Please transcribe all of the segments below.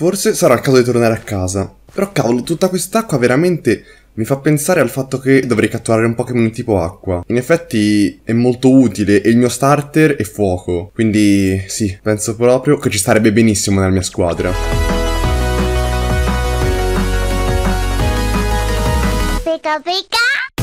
Forse sarà il caso di tornare a casa. Però cavolo, tutta quest'acqua veramente mi fa pensare al fatto che dovrei catturare un Pokémon tipo acqua. In effetti è molto utile e il mio starter è fuoco. Quindi sì, penso proprio che ci starebbe benissimo nella mia squadra. Pika pika!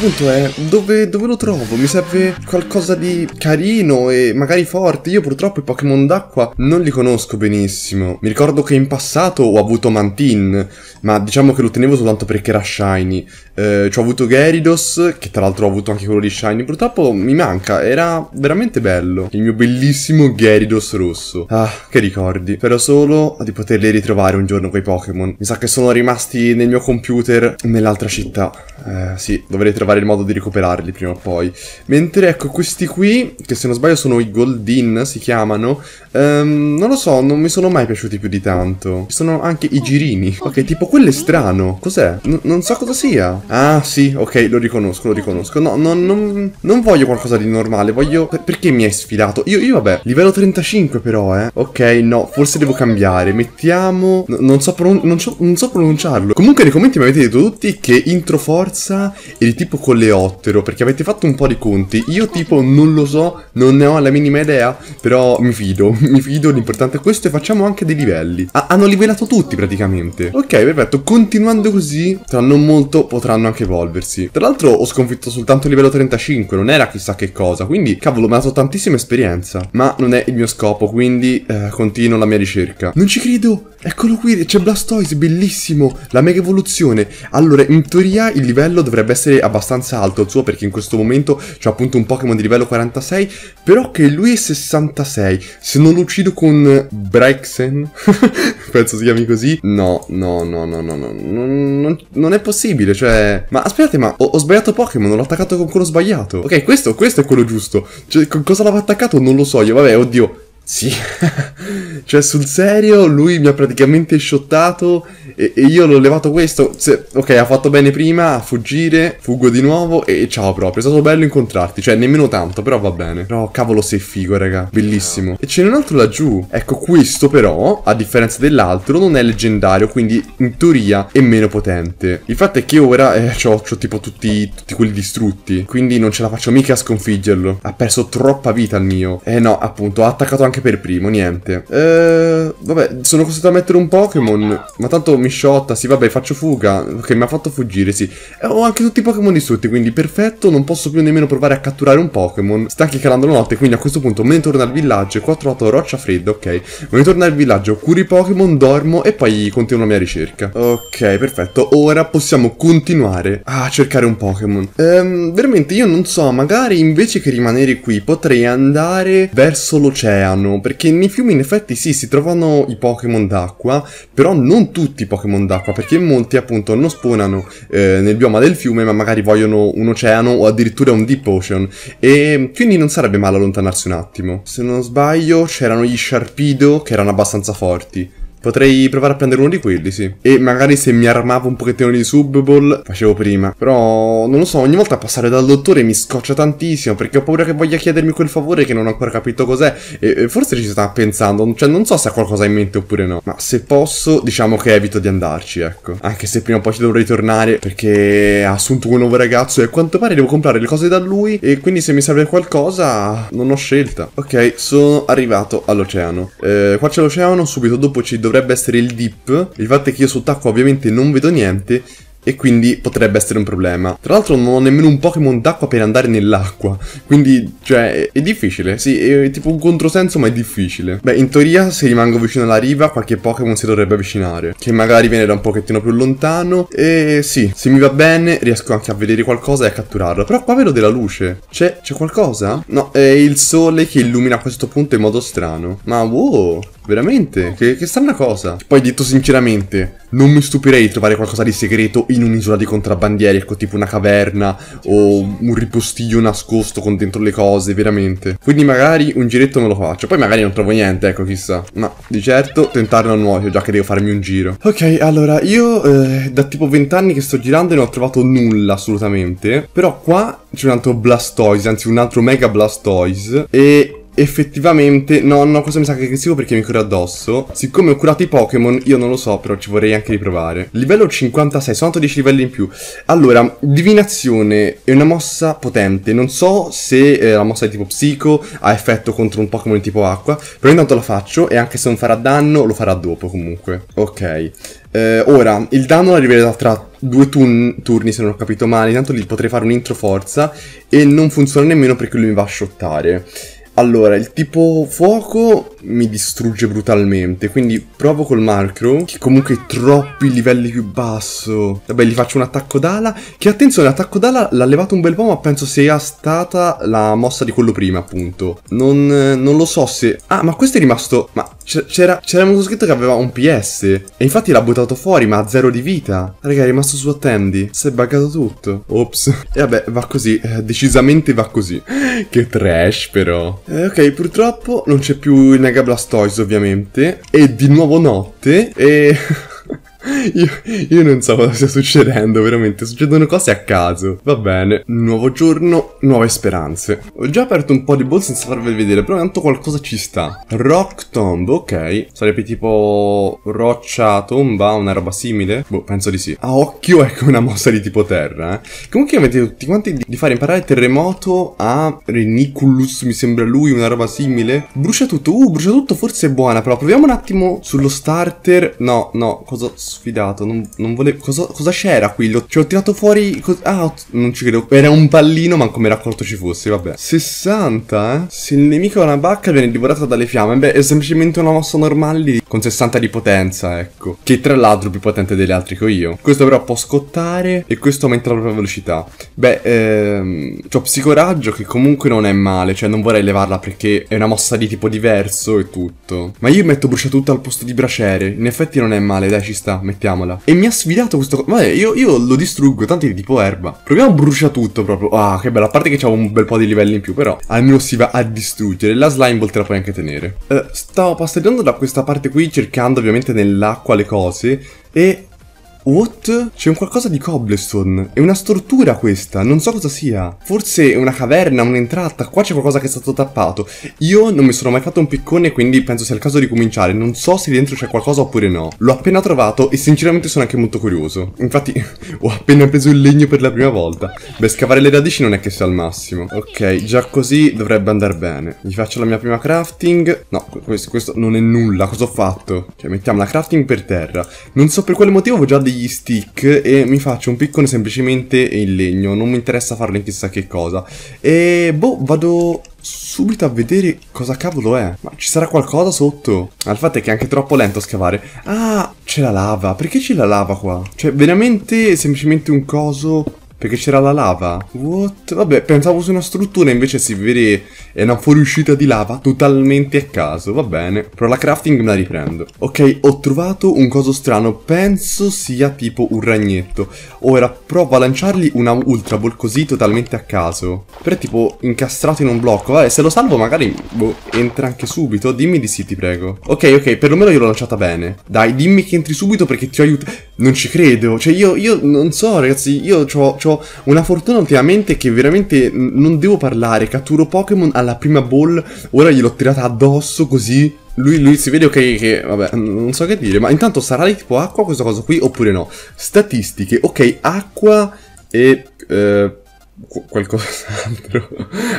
punto è dove, dove, lo trovo? Mi serve qualcosa di carino e magari forte. Io purtroppo i Pokémon d'acqua non li conosco benissimo. Mi ricordo che in passato ho avuto Mantin, ma diciamo che lo tenevo soltanto perché era shiny. Eh, ho avuto Gyarados, che tra l'altro ho avuto anche quello di shiny. Purtroppo mi manca, era veramente bello. Il mio bellissimo Gyarados rosso. Ah, che ricordi. Spero solo di poterli ritrovare un giorno quei Pokémon. Mi sa che sono rimasti nel mio computer nell'altra città. Eh, sì, dovrei trovare trovare il modo di recuperarli prima o poi. Mentre ecco questi qui, che se non sbaglio sono i Goldin, si chiamano, um, non lo so, non mi sono mai piaciuti più di tanto. Ci sono anche i girini. Ok, tipo quello è strano. Cos'è? non so cosa sia. Ah sì, ok, lo riconosco, lo riconosco. No, no non, non voglio qualcosa di normale, voglio... Per perché mi hai sfidato? Io, io vabbè, livello 35 però, eh. Ok, no, forse devo cambiare. Mettiamo... N non, so non, so non so pronunciarlo. Comunque nei commenti mi avete detto tutti che intro forza è di tipo tipo coleottero, perché avete fatto un po' di conti. Io tipo non lo so, non ne ho la minima idea, però mi fido, mi fido, l'importante è questo e facciamo anche dei livelli. Ah, hanno livellato tutti praticamente. Ok, perfetto, continuando così, tra non molto potranno anche evolversi. Tra l'altro ho sconfitto soltanto il livello 35, non era chissà che cosa, quindi cavolo, mi ha dato tantissima esperienza. Ma non è il mio scopo, quindi eh, continuo la mia ricerca. Non ci credo, eccolo qui, c'è Blastoise, bellissimo, la mega evoluzione. Allora, in teoria il livello dovrebbe essere abbastanza abbastanza alto il suo perché in questo momento c'è appunto un Pokémon di livello 46, però che lui è 66. Se non lo uccido con Brexen, penso si chiami così, no, no, no, no, no, no, non, non è possibile, cioè... Ma aspettate, ma ho, ho sbagliato Pokémon, l'ho attaccato con quello sbagliato. Ok, questo, questo è quello giusto. Cioè, cosa l'avevo attaccato non lo so io, vabbè, oddio. Sì, cioè sul serio lui mi ha praticamente shottato e, e io l'ho levato questo. Se, ok, ha fatto bene prima a fuggire, fuggo di nuovo e, ciao proprio. È stato bello incontrarti. Cioè, nemmeno tanto, però va bene. Però cavolo sei figo, raga. Bellissimo. E ce n'è un altro laggiù. Ecco, questo però, a differenza dell'altro, non è leggendario, quindi in teoria è meno potente. Il fatto è che ora eh, ho tipo tutti, tutti quelli distrutti, quindi non ce la faccio mica a sconfiggerlo. Ha perso troppa vita il mio. Eh no, appunto, ha attaccato anche per primo, niente. Eh, vabbè, sono costretto a mettere un Pokémon, ma tanto mi mi sì vabbè faccio fuga, ok mi ha fatto fuggire, sì. E ho anche tutti i Pokémon distrutti, quindi perfetto, non posso più nemmeno provare a catturare un Pokémon. Sta anche calando la notte, quindi a questo punto me ne torno al villaggio, 4-8 roccia fredda, ok. Me ne torno al villaggio, curo i Pokémon, dormo e poi continuo la mia ricerca. Ok, perfetto, ora possiamo continuare a cercare un Pokémon. Ehm, veramente io non so, magari invece che rimanere qui potrei andare verso l'oceano, perché nei fiumi in effetti sì, si trovano i Pokémon d'acqua, però non tutti i Pokémon Pokémon d'acqua, perché in monti appunto non spawnano eh, nel bioma del fiume, ma magari vogliono un oceano o addirittura un deep ocean. E quindi non sarebbe male allontanarsi un attimo. Se non sbaglio c'erano gli Sharpedo che erano abbastanza forti. Potrei provare a prendere uno di quelli, sì. E magari se mi armavo un pochettino di Sub facevo prima. Però, non lo so, ogni volta passare dal dottore mi scoccia tantissimo, perché ho paura che voglia chiedermi quel favore che non ho ancora capito cos'è. E, e forse ci sta pensando, cioè non so se ha qualcosa in mente oppure no. Ma se posso, diciamo che evito di andarci, ecco. Anche se prima o poi ci dovrei tornare, perché ha assunto un nuovo ragazzo e a quanto pare devo comprare le cose da lui, e quindi se mi serve qualcosa, non ho scelta. Ok, sono arrivato all'oceano. Eh, qua c'è l'oceano, subito dopo ci do dovrebbe essere il dip, il fatto è che io sott'acqua ovviamente non vedo niente e quindi potrebbe essere un problema. Tra l'altro non ho nemmeno un Pokémon d'acqua per andare nell'acqua, quindi, cioè, è difficile, sì, è tipo un controsenso ma è difficile. Beh, in teoria se rimango vicino alla riva qualche Pokémon si dovrebbe avvicinare, che magari viene da un pochettino più lontano e sì, se mi va bene riesco anche a vedere qualcosa e a catturarlo, però qua vedo della luce, c'è, qualcosa? No, è il sole che illumina a questo punto in modo strano, ma wow, Veramente? Che, che strana cosa. Poi detto sinceramente, non mi stupirei di trovare qualcosa di segreto in un'isola di contrabbandieri, ecco, tipo una caverna o un ripostiglio nascosto con dentro le cose, veramente. Quindi magari un giretto me lo faccio. Poi magari non trovo niente, ecco, chissà. Ma di certo tentarlo non nuovo, già che devo farmi un giro. Ok, allora, io eh, da tipo vent'anni che sto girando e non ho trovato nulla assolutamente. Però qua c'è un altro Blastoise, anzi un altro Mega Blastoise. E effettivamente No, no, cosa mi sa che aggressivo perché mi cura addosso siccome ho curato i Pokémon io non lo so però ci vorrei anche riprovare livello 56 sono 10 livelli in più allora divinazione è una mossa potente non so se eh, la mossa è tipo psico ha effetto contro un Pokémon tipo acqua però intanto la faccio e anche se non farà danno lo farà dopo comunque ok eh, ora, il danno arriverà tra due turni se non ho capito male, Intanto lì potrei fare un intro forza e non funziona nemmeno perché lui mi va a shottare. Allora, il tipo fuoco mi distrugge brutalmente, quindi provo col Markrow, che comunque è troppi livelli più basso. Vabbè, gli faccio un attacco d'ala, che attenzione, l'attacco d'ala l'ha levato un bel po', ma penso sia stata la mossa di quello prima, appunto. Non, non lo so se... Ah, ma questo è rimasto... Ma c'era molto scritto che aveva un PS, e infatti l'ha buttato fuori, ma ha zero di vita. Raga, è rimasto su attendi, si è buggato tutto. Ops. E vabbè, va così, eh, decisamente va così. che trash, però. Eh, ok, purtroppo non c'è più il Mega Blastoise ovviamente. E di nuovo notte e... Io, io, non so cosa stia succedendo, veramente. Succedono cose a caso. Va bene, nuovo giorno, nuove speranze. Ho già aperto un po' di bot senza farveli vedere, però tanto qualcosa ci sta. Rock tomb, ok. Sarebbe tipo roccia tomba, una roba simile? Boh, penso di sì. A occhio, ecco una mossa di tipo terra. Eh. Comunque avete tutti quanti di, di fare imparare terremoto a Reniculus, mi sembra lui, una roba simile. Brucia tutto, uh, brucia tutto, forse è buona, però proviamo un attimo sullo starter. No, no, cosa sfidato. Non, non volevo. Cosa, cosa c'era qui? L'ho, ho tirato fuori. Cos, ah, non ci credo. Era un pallino, ma come raccolto ci fosse. Vabbè. 60, eh? Se il nemico ha una bacca, viene divorata dalle fiamme. Beh, è semplicemente una mossa normale con 60 di potenza, ecco. Che tra l'altro è più potente delle altre che ho io. Questo però può scottare. E questo aumenta la propria velocità. Beh, ehm. C'ho psicoraggio che comunque non è male. Cioè, non vorrei levarla perché è una mossa di tipo diverso e tutto. Ma io metto bruciatutta al posto di braciere. In effetti non è male, dai, ci sta mettiamola. E mi ha sfidato questo... Vabbè, io, io lo distruggo, tanto è tipo erba. Proviamo a bruciare tutto proprio. Ah, che bello. A parte che c'avevo un bel po' di livelli in più, però almeno si va a distruggere. La slime te la puoi anche tenere. Uh, stavo passeggiando da questa parte qui, cercando ovviamente nell'acqua le cose. E What? C'è un qualcosa di cobblestone. È una stortura questa, non so cosa sia. Forse è una caverna, un'entrata. Qua c'è qualcosa che è stato tappato. Io non mi sono mai fatto un piccone, quindi penso sia il caso di cominciare. Non so se dentro c'è qualcosa oppure no. L'ho appena trovato e sinceramente sono anche molto curioso. Infatti, ho appena preso il legno per la prima volta. Beh, scavare le radici non è che sia al massimo. Ok, già così dovrebbe andare bene. Gli faccio la mia prima crafting. No, questo, questo non è nulla. Cosa ho fatto? Cioè, mettiamo la crafting per terra. Non so per quale motivo ho già degli gli stick e mi faccio un piccone semplicemente in legno, non mi interessa farlo in chissà che cosa. E boh, vado subito a vedere cosa cavolo è. Ma ci sarà qualcosa sotto? Ma il fatto è che è anche troppo lento scavare. Ah, c'è la lava. Perché c'è la lava qua? Cioè, veramente semplicemente un coso perché c'era la lava. What? Vabbè, pensavo su una struttura, invece si vede è una fuoriuscita di lava totalmente a caso. Va bene. Però la crafting me la riprendo. Ok, ho trovato un coso strano. Penso sia tipo un ragnetto. Ora provo a lanciargli una ultra ball così totalmente a caso. Però è tipo incastrato in un blocco. Vabbè, se lo salvo magari boh, entra anche subito. Dimmi di sì, ti prego. Ok, ok, perlomeno io l'ho lanciata bene. Dai, dimmi che entri subito perché ti aiuto non ci credo. Cioè, io, io non so, ragazzi, io ho una fortuna ultimamente che veramente non devo parlare. Catturo Pokémon alla prima ball, ora gliel'ho tirata addosso così. Lui, lui, si vede ok che, vabbè, non so che dire, ma intanto sarà di tipo acqua questa cosa qui oppure no? Statistiche, ok, acqua e... Eh, qualcos'altro.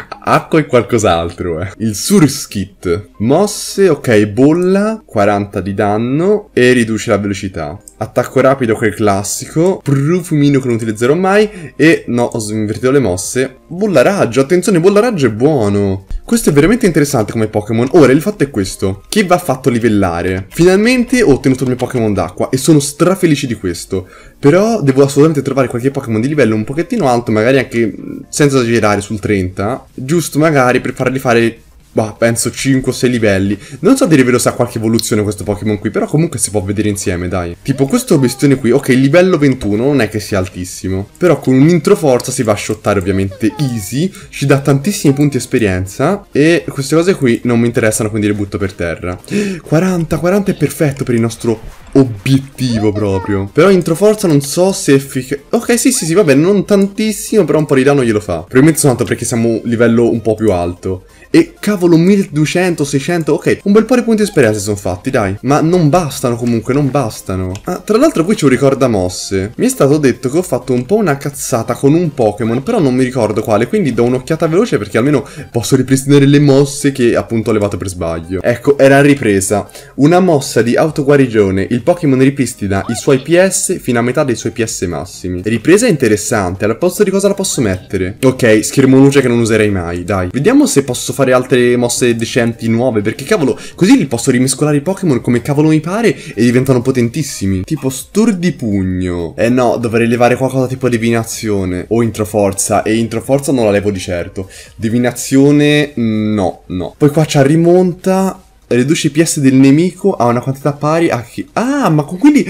Acqua e qualcos'altro, eh. Il Surskit. Mosse, ok, bolla, 40 di danno e riduce la velocità. Attacco rapido, quel classico. Profumino che non utilizzerò mai. E no, ho invertito le mosse. Bolla raggio, attenzione, bolla raggio è buono. Questo è veramente interessante come Pokémon. Ora, il fatto è questo, che va fatto livellare. Finalmente ho ottenuto il mio Pokémon d'acqua e sono strafelice di questo. Però devo assolutamente trovare qualche Pokémon di livello un pochettino alto, magari anche mm, senza girare sul 30, giusto magari per farli fare bah, penso 5-6 livelli. Non so dire vero se ha qualche evoluzione questo Pokémon qui, però comunque si può vedere insieme, dai. Tipo questo bestione qui, ok, livello 21 non è che sia altissimo, però con un intro forza si va a shottare ovviamente easy, ci dà tantissimi punti esperienza e queste cose qui non mi interessano, quindi le butto per terra. 40, 40 è perfetto per il nostro obiettivo proprio. Però intro forza non so se è efficace. Ok, sì, sì, sì, vabbè, non tantissimo, però un po' di danno glielo fa. Probabilmente soltanto perché siamo livello un po' più alto. E cavolo, 1200, 600, ok, un bel po' di punti esperienza sono fatti, dai. Ma non bastano comunque, non bastano. Ah, tra l'altro qui c'è un ricordamosse Mi è stato detto che ho fatto un po' una cazzata con un Pokémon, però non mi ricordo quale, quindi do un'occhiata veloce perché almeno posso ripristinare le mosse che appunto ho levato per sbaglio. Ecco, era ripresa. Una mossa di autoguarigione, il Pokémon ripristina i suoi PS fino a metà dei suoi PS massimi. Ripresa interessante, al posto di cosa la posso mettere? Ok, schermo luce che non userei mai, dai. Vediamo se posso fare fare altre mosse decenti nuove, perché cavolo, così li posso rimescolare i Pokémon come cavolo mi pare e diventano potentissimi. Tipo Sturdi Pugno. Eh no, dovrei levare qualcosa tipo Divinazione o Introforza, e Introforza non la levo di certo. Divinazione, mm, no, no. Poi qua c'ha Rimonta riduce i PS del nemico a una quantità pari a chi... Ah, ma quindi...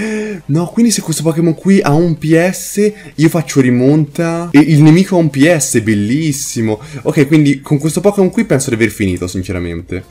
No, quindi se questo Pokémon qui ha un PS, io faccio rimonta e il nemico ha un PS, bellissimo. Ok, quindi con questo Pokémon qui penso di aver finito, sinceramente.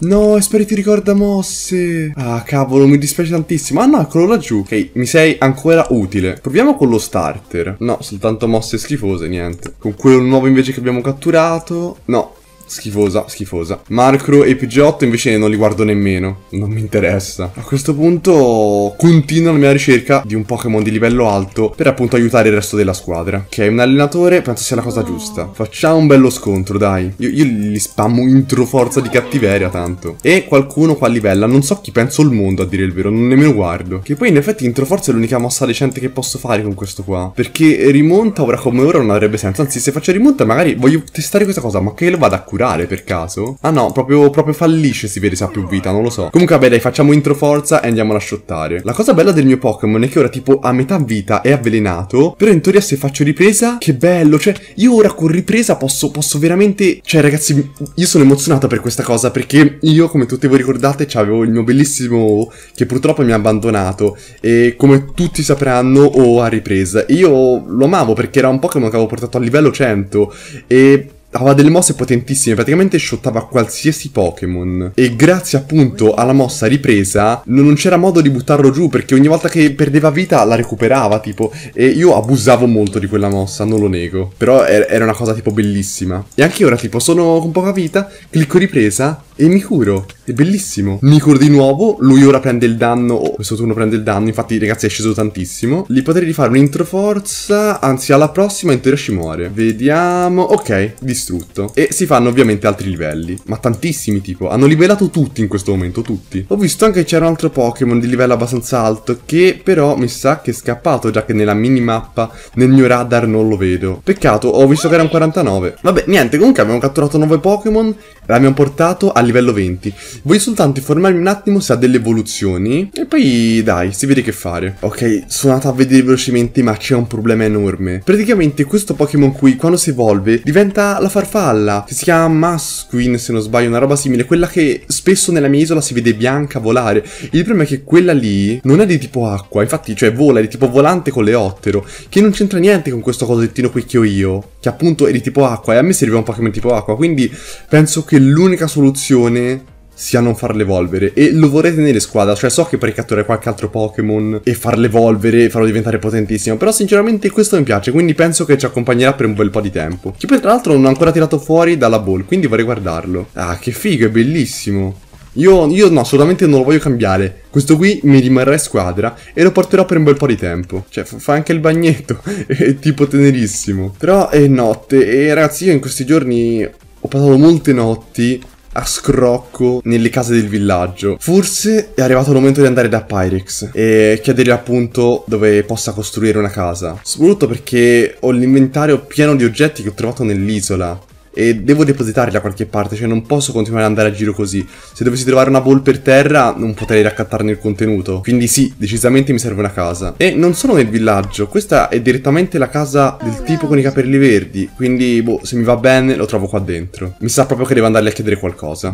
No, spero ti ricorda mosse. Ah, cavolo, mi dispiace tantissimo. Ah no, eccolo laggiù. Ok, mi sei ancora utile. Proviamo con lo starter. No, soltanto mosse schifose, niente. Con quello nuovo invece che abbiamo catturato. No, Schifosa, schifosa. Marcro e PG8 invece non li guardo nemmeno. Non mi interessa. A questo punto continuo la mia ricerca di un Pokémon di livello alto per appunto aiutare il resto della squadra. Ok, un allenatore penso sia la cosa giusta. Facciamo un bello scontro, dai. Io, io li spammo intro forza di cattiveria tanto. E qualcuno qua livella. Non so chi penso il mondo a dire il vero, non nemmeno guardo. Che poi in effetti intro forza è l'unica mossa decente che posso fare con questo qua. Perché rimonta ora come ora non avrebbe senso. Anzi, se faccio rimonta magari voglio testare questa cosa, ma che lo vada a curare curare per caso? Ah no, proprio, proprio fallisce si vede se ha più vita, non lo so. Comunque vabbè dai, facciamo intro forza e andiamo a shottare. La cosa bella del mio Pokémon è che ora tipo a metà vita è avvelenato, però in teoria se faccio ripresa, che bello, cioè io ora con ripresa posso, posso veramente... Cioè ragazzi, io sono emozionato per questa cosa perché io come tutti voi ricordate avevo il mio bellissimo che purtroppo mi ha abbandonato e come tutti sapranno ho a ripresa. Io lo amavo perché era un Pokémon che avevo portato al livello 100 e aveva delle mosse potentissime, praticamente shottava qualsiasi Pokémon. E grazie appunto alla mossa ripresa, non c'era modo di buttarlo giù perché ogni volta che perdeva vita la recuperava, tipo. E io abusavo molto di quella mossa, non lo nego. Però er, era una cosa tipo bellissima. E anche ora, tipo, sono con poca vita, clicco ripresa e mi curo. È bellissimo. Mi curo di nuovo. Lui ora prende il danno. Oh, questo turno prende il danno. Infatti, ragazzi, è sceso tantissimo. Gli potrei rifare un intro forza. Anzi, alla prossima in teoria ci muore. Vediamo. Ok, distrutto. E si fanno ovviamente altri livelli. Ma tantissimi, tipo. Hanno livellato tutti in questo momento, tutti. Ho visto anche che c'era un altro Pokémon di livello abbastanza alto. Che però mi sa che è scappato. Già che nella minimappa, nel mio radar, non lo vedo. Peccato, ho visto che era un 49. Vabbè, niente. Comunque abbiamo catturato 9 Pokémon. L'abbiamo portato a livello 20. Voglio soltanto informarmi un attimo se ha delle evoluzioni. E poi dai, si vede che fare. Ok, sono andato a vedere velocemente ma c'è un problema enorme. Praticamente questo Pokémon qui quando si evolve diventa la farfalla. Che si chiama Masqueen se non sbaglio, una roba simile. Quella che spesso nella mia isola si vede bianca volare. Il problema è che quella lì non è di tipo acqua. Infatti cioè vola è di tipo volante con l'eottero. Che non c'entra niente con questo cosettino qui che ho io. Che appunto è di tipo acqua e a me serve un Pokémon tipo acqua. Quindi penso che che l'unica soluzione sia non farle evolvere. E lo vorrei tenere in squadra, cioè so che per catturare qualche altro Pokémon e farle evolvere e farlo diventare potentissimo, però sinceramente questo mi piace, quindi penso che ci accompagnerà per un bel po' di tempo. Che poi tra l'altro non ho ancora tirato fuori dalla ball, quindi vorrei guardarlo. Ah, che figo, è bellissimo. Io, io no, assolutamente non lo voglio cambiare. Questo qui mi rimarrà in squadra e lo porterò per un bel po' di tempo. Cioè, fa anche il bagnetto, è tipo tenerissimo. Però è notte e ragazzi, io in questi giorni ho passato molte notti a scrocco nelle case del villaggio. Forse è arrivato il momento di andare da Pyrex e chiedere appunto dove possa costruire una casa. Soprattutto perché ho l'inventario pieno di oggetti che ho trovato nell'isola e devo depositarli da qualche parte, cioè non posso continuare ad andare a giro così. Se dovessi trovare una ball per terra non potrei raccattarne il contenuto, quindi sì, decisamente mi serve una casa. E non sono nel villaggio, questa è direttamente la casa del tipo con i capelli verdi, quindi boh, se mi va bene lo trovo qua dentro. Mi sa proprio che devo andargli a chiedere qualcosa.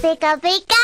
Pica pica!